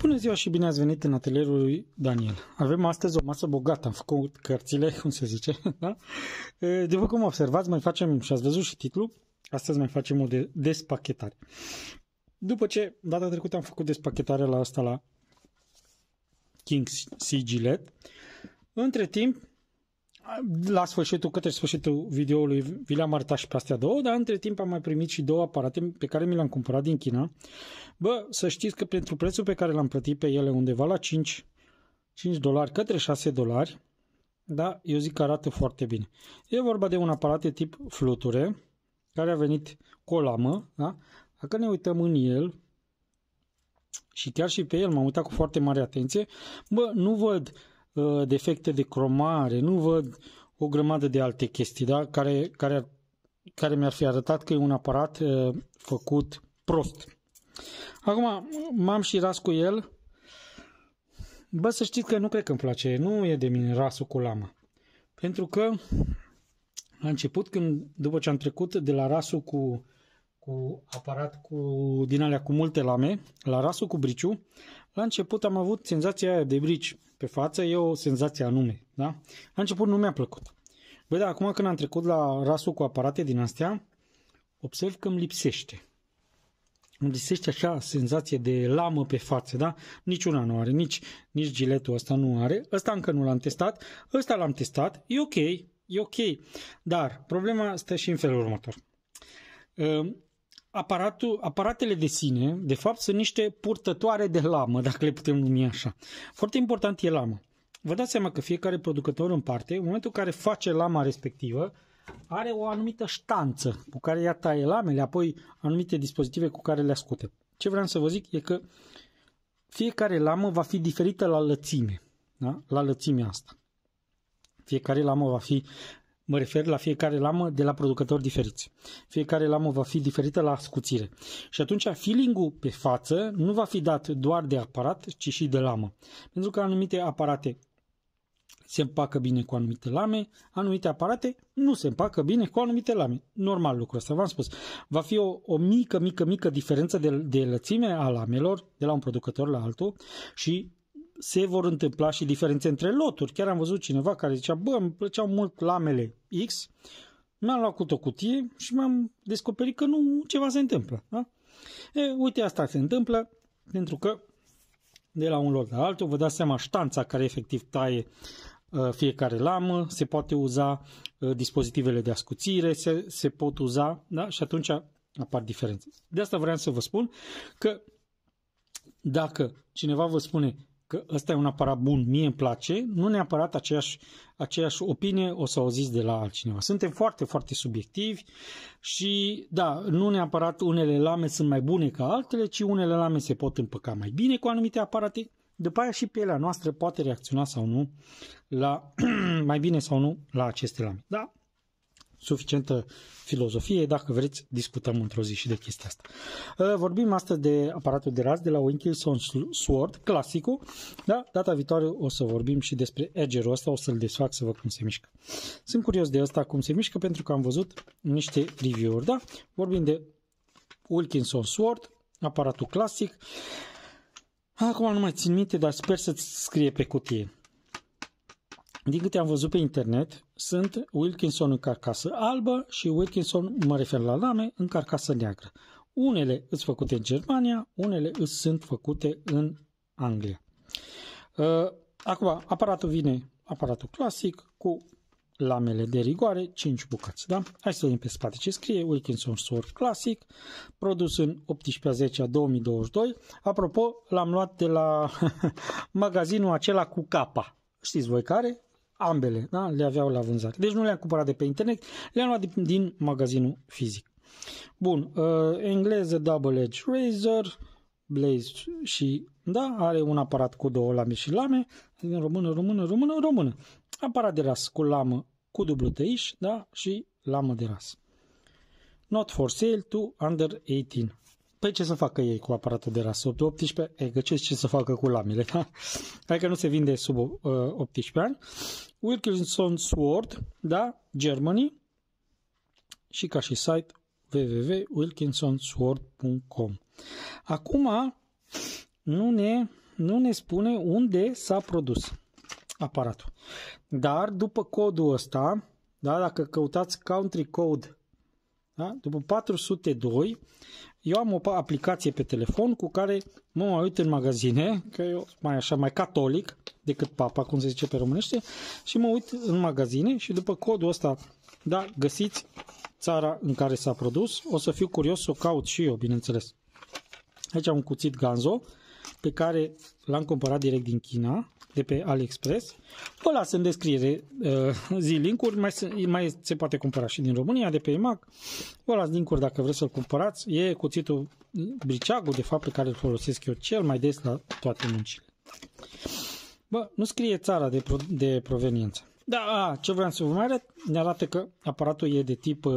Bună ziua și bine ați venit în atelierul lui Daniel. Avem astăzi o masă bogată, am făcut cărțile, cum se zice, da? După cum observați, mai facem, și ați văzut și titlul, astăzi mai facem o de- despachetare. După ce data trecută am făcut despachetarea la asta la King Sigilet, între timp la sfârșitul, către sfârșitul videoului vi le-am arătat și pe astea două, dar între timp am mai primit și două aparate pe care mi le-am cumpărat din China. Bă, să știți că pentru prețul pe care l-am plătit pe ele undeva la 5, 5 dolari către 6 dolari, da, eu zic că arată foarte bine. E vorba de un aparat de tip fluture, care a venit cu o lamă, da? Dacă ne uităm în el, și chiar și pe el m-am uitat cu foarte mare atenție, bă, nu văd Uh, defecte de cromare, nu văd o grămadă de alte chestii, da? care, care, care mi-ar fi arătat că e un aparat uh, făcut prost. Acum, m-am și ras cu el. Bă, să știți că nu cred că îmi place, nu e de mine rasul cu lama. Pentru că la început, când, după ce am trecut de la rasul cu, cu aparat cu, din alea cu multe lame, la rasul cu briciu, la început am avut senzația aia de brici pe față e o senzație anume. Da? La început nu mi-a plăcut. Băi, dar acum când am trecut la rasul cu aparate din astea, observ că îmi lipsește. Îmi lipsește așa senzație de lamă pe față, da? Niciuna nu are, nici, nici giletul ăsta nu are. Ăsta încă nu l-am testat, ăsta l-am testat, e ok, e ok. Dar problema stă și în felul următor aparatul, aparatele de sine, de fapt, sunt niște purtătoare de lamă, dacă le putem numi așa. Foarte important e lama. Vă dați seama că fiecare producător în parte, în momentul în care face lama respectivă, are o anumită ștanță cu care ea taie lamele, apoi anumite dispozitive cu care le ascute. Ce vreau să vă zic e că fiecare lamă va fi diferită la lățime, da? la lățimea asta. Fiecare lamă va fi mă refer la fiecare lamă de la producători diferiți. Fiecare lamă va fi diferită la scuțire. Și atunci feeling-ul pe față nu va fi dat doar de aparat, ci și de lamă. Pentru că anumite aparate se împacă bine cu anumite lame, anumite aparate nu se împacă bine cu anumite lame. Normal lucrul ăsta, v-am spus. Va fi o, o mică, mică, mică diferență de, de lățime a lamelor de la un producător la altul și se vor întâmpla și diferențe între loturi. Chiar am văzut cineva care zicea, bă, îmi plăceau mult lamele X, mi-am luat cu o cutie și mi-am descoperit că nu ceva se întâmplă. Da? E, uite, asta se întâmplă pentru că de la un lot la altul, vă dați seama ștanța care efectiv taie uh, fiecare lamă, se poate uza uh, dispozitivele de ascuțire, se, se pot uza da? și atunci apar diferențe. De asta vreau să vă spun că dacă cineva vă spune că ăsta e un aparat bun, mie îmi place, nu neapărat aceeași, aceeași opinie o să o zis de la altcineva. Suntem foarte, foarte subiectivi și, da, nu neapărat unele lame sunt mai bune ca altele, ci unele lame se pot împăca mai bine cu anumite aparate, după aia și pielea noastră poate reacționa sau nu la, mai bine sau nu la aceste lame. Da, suficientă filozofie, dacă vreți, discutăm într-o zi și de chestia asta. Uh, vorbim astăzi de aparatul de raz de la Wilkinson Sword, clasicul, da? Data viitoare o să vorbim și despre Edgerul ăsta, o să-l desfac să văd cum se mișcă. Sunt curios de ăsta cum se mișcă pentru că am văzut niște review-uri, da? Vorbim de Wilkinson Sword, aparatul clasic. Acum nu mai țin minte, dar sper să-ți scrie pe cutie. Din câte am văzut pe internet, sunt Wilkinson în carcasă albă și Wilkinson, mă refer la lame, în carcasă neagră. Unele sunt făcute în Germania, unele sunt făcute în Anglia. Uh, acum, aparatul vine, aparatul clasic, cu lamele de rigoare, 5 bucăți. Da? Hai să vedem pe spate ce scrie. Wilkinson Sword Classic, produs în 18 2022. Apropo, l-am luat de la magazinul acela cu capa. Știți voi care? ambele, da? le aveau la vânzare. Deci nu le-am cumpărat de pe internet, le-am luat din, din magazinul fizic. Bun, uh, engleză Double Edge Razor, Blaze și, da, are un aparat cu două lame și lame, adică în română, română, română, română. Aparat de ras cu lamă cu dublu tăiș, da, și lamă de ras. Not for sale to under 18. Păi ce să facă ei cu aparatul de ras 18? E, găcesc ce să facă cu lamele, da? Adică nu se vinde sub uh, 18 ani. Wilkinson Sword, da, Germany, și ca și site www.wilkinsonsword.com. Acum nu ne, nu ne spune unde s-a produs aparatul. Dar după codul ăsta, da, dacă căutați country code, da, după 402, eu am o aplicație pe telefon cu care mă mai uit în magazine, că eu mai așa, mai catolic decât papa, cum se zice pe românește, și mă uit în magazine și după codul ăsta, da, găsiți țara în care s-a produs, o să fiu curios să o caut și eu, bineînțeles. Aici am un cuțit Ganzo, pe care l-am cumpărat direct din China, de pe AliExpress. Vă las în descriere uh, zi link mai se, mai se poate cumpăra și din România, de pe EMAG. Vă las link dacă vreți să-l cumpărați. E cuțitul briceagul, de fapt, pe care îl folosesc eu cel mai des la toate muncile. Bă, nu scrie țara de, pro, de proveniență. Da, a, ce vreau să vă mai arăt, ne arată că aparatul e de tip uh,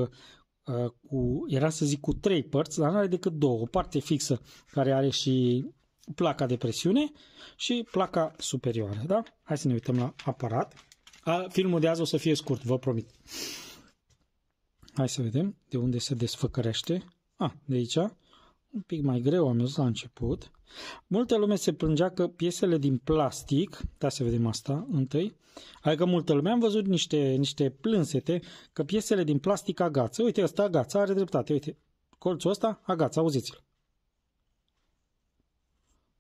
uh cu, era să zic cu trei părți, dar nu are decât două. O parte fixă care are și placa de presiune și placa superioară. Da? Hai să ne uităm la aparat. A, filmul de azi o să fie scurt, vă promit. Hai să vedem de unde se desfăcărește. A, de aici. Un pic mai greu am zis la început. Multă lume se plângea că piesele din plastic, da să vedem asta întâi, adică multă lume am văzut niște, niște plânsete că piesele din plastic agață, uite ăsta agață, are dreptate, uite, colțul ăsta agață, auziți-l.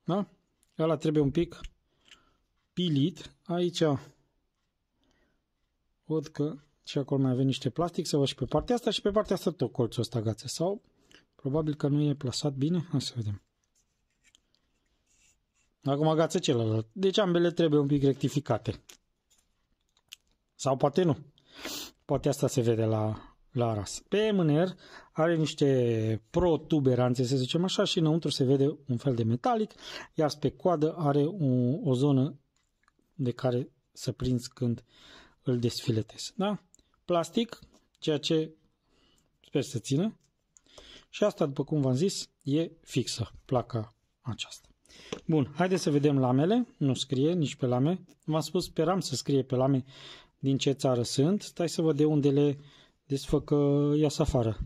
Da? Ăla trebuie un pic pilit. Aici văd că și acolo mai avem niște plastic, să văd și pe partea asta și pe partea asta tot colțul ăsta gață. Sau probabil că nu e plasat bine. Hai să vedem. Acum gață celălalt. Deci ambele trebuie un pic rectificate. Sau poate nu. Poate asta se vede la la RAS. Pe MNR are niște protuberanțe, să zicem așa, și înăuntru se vede un fel de metalic, iar pe coadă are o, o zonă de care să prinzi când îl desfiletezi. Da? Plastic, ceea ce sper să țină. Și asta, după cum v-am zis, e fixă placa aceasta. Bun, haideți să vedem lamele. Nu scrie nici pe lame. V-am spus, speram să scrie pe lame din ce țară sunt. Stai să văd de unde le deci fă că afară.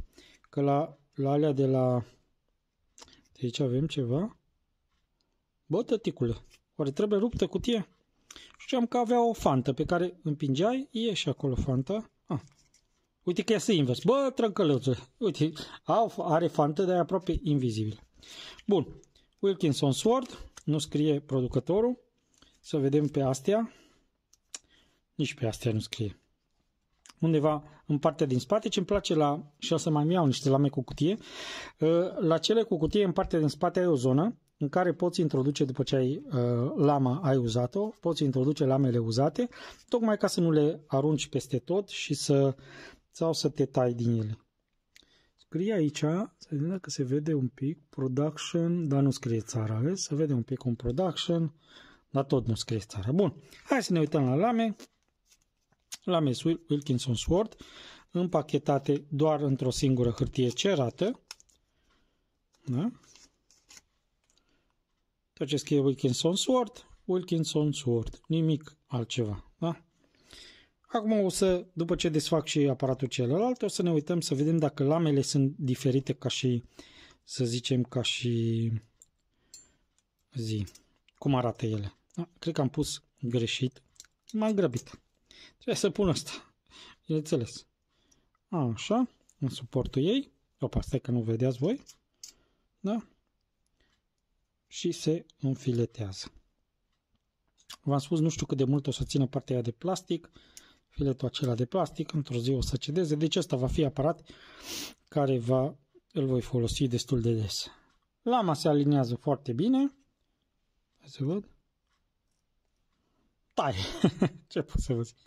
Că la, la alea de la... De aici avem ceva. Bă, tăticule, oare trebuie ruptă cutie? Știam că avea o fantă pe care împingeai, ieși acolo fanta. Ah. Uite că iasă invers. Bă, trâncălăță. Uite, are fantă, dar e aproape invizibil. Bun. Wilkinson Sword. Nu scrie producătorul. Să vedem pe astea. Nici pe astea nu scrie undeva în partea din spate, ce îmi place la, și o să mai iau niște lame cu cutie, ă, la cele cu cutie în partea din spate ai o zonă în care poți introduce, după ce ai ă, lama, ai uzat-o, poți introduce lamele uzate, tocmai ca să nu le arunci peste tot și să, sau să te tai din ele. Scrie aici, să vedem dacă se vede un pic, production, dar nu scrie țara, vezi? să vede un pic un production, dar tot nu scrie țara. Bun, hai să ne uităm la lame la Miss Wilkinson Sword, împachetate doar într-o singură hârtie cerată. Da? Tot ce scrie Wilkinson Sword, Wilkinson Sword, nimic altceva. Da? Acum o să, după ce desfac și aparatul celălalt, o să ne uităm să vedem dacă lamele sunt diferite ca și, să zicem, ca și zi. Cum arată ele. Da? Cred că am pus greșit. M-am grăbit. Trebuie să pun asta. Bineînțeles. Așa, în suportul ei. Opa, stai că nu vedeați voi. Da? Și se înfiletează. V-am spus, nu știu cât de mult o să țină partea aia de plastic, filetul acela de plastic, într-o zi o să cedeze, deci ăsta va fi aparat care va, îl voi folosi destul de des. Lama se aliniază foarte bine, Hai să văd, tai. Ce pot să vă zic?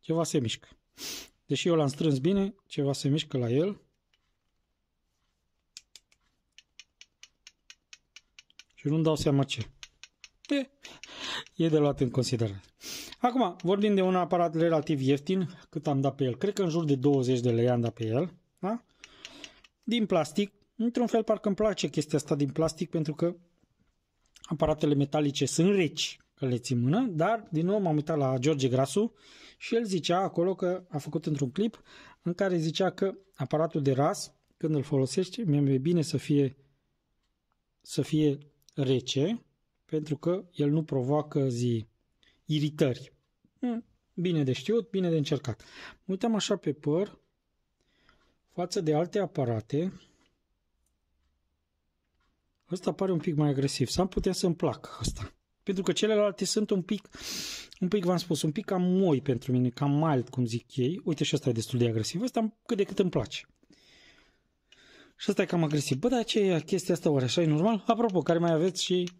Ceva se mișcă. Deși eu l-am strâns bine, ceva se mișcă la el. Și nu-mi dau seama ce. E, e de luat în considerare. Acum, vorbim de un aparat relativ ieftin, cât am dat pe el. Cred că în jur de 20 de lei am dat pe el. Da? Din plastic. Într-un fel, parcă îmi place chestia asta din plastic, pentru că aparatele metalice sunt reci, că le ții mână, dar din nou m-am uitat la George Grasu și el zicea acolo că a făcut într-un clip în care zicea că aparatul de ras, când îl folosești, mi-e bine să fie, să fie rece, pentru că el nu provoacă zi iritări. Hm, bine de știut, bine de încercat. Uitam așa pe păr, față de alte aparate, Ăsta pare un pic mai agresiv. S-ar putea să-mi placă ăsta. Pentru că celelalte sunt un pic, un pic v-am spus, un pic cam moi pentru mine, cam mild, cum zic ei. Uite și ăsta e destul de agresiv. Ăsta cât de cât îmi place. Și ăsta e cam agresiv. Bă, dar ce e chestia asta oare așa e normal? Apropo, care mai aveți și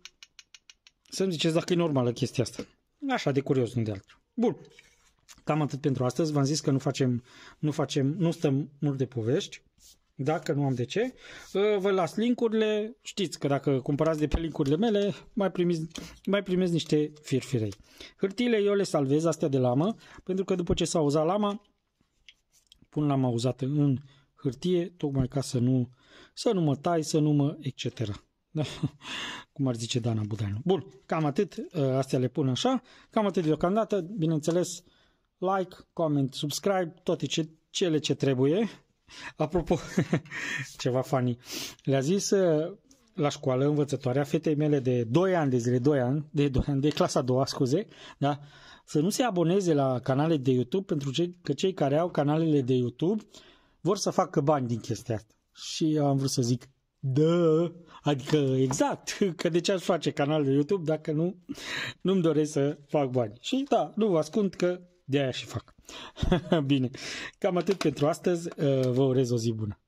să-mi ziceți dacă e normală chestia asta. Așa de curios, nu de altul. Bun. Cam atât pentru astăzi. V-am zis că nu facem, nu facem, nu stăm mult de povești dacă nu am de ce. Ă, vă las linkurile, știți că dacă cumpărați de pe linkurile mele, mai primiți, mai primiți niște firfirei. Hârtiile eu le salvez, astea de lamă, pentru că după ce s-a uzat lama, pun lama uzată în hârtie, tocmai ca să nu, să nu mă tai, să nu mă etc. Da? Cum ar zice Dana Budanu. Bun, cam atât, ă, astea le pun așa, cam atât deocamdată, bineînțeles, like, comment, subscribe, toate ce, cele ce trebuie Apropo, ceva funny. Le-a zis uh, la școală învățătoarea fetei mele de 2 ani de zile, 2 ani, de 2 ani, de clasa 2, scuze, da? să nu se aboneze la canale de YouTube pentru cei, că cei care au canalele de YouTube vor să facă bani din chestia asta. Și eu am vrut să zic, da, adică exact, că de ce aș face canal de YouTube dacă nu, nu-mi doresc să fac bani. Și da, nu vă ascund că de aia și fac. Bine, cam atât pentru astăzi. Uh, vă urez o zi bună.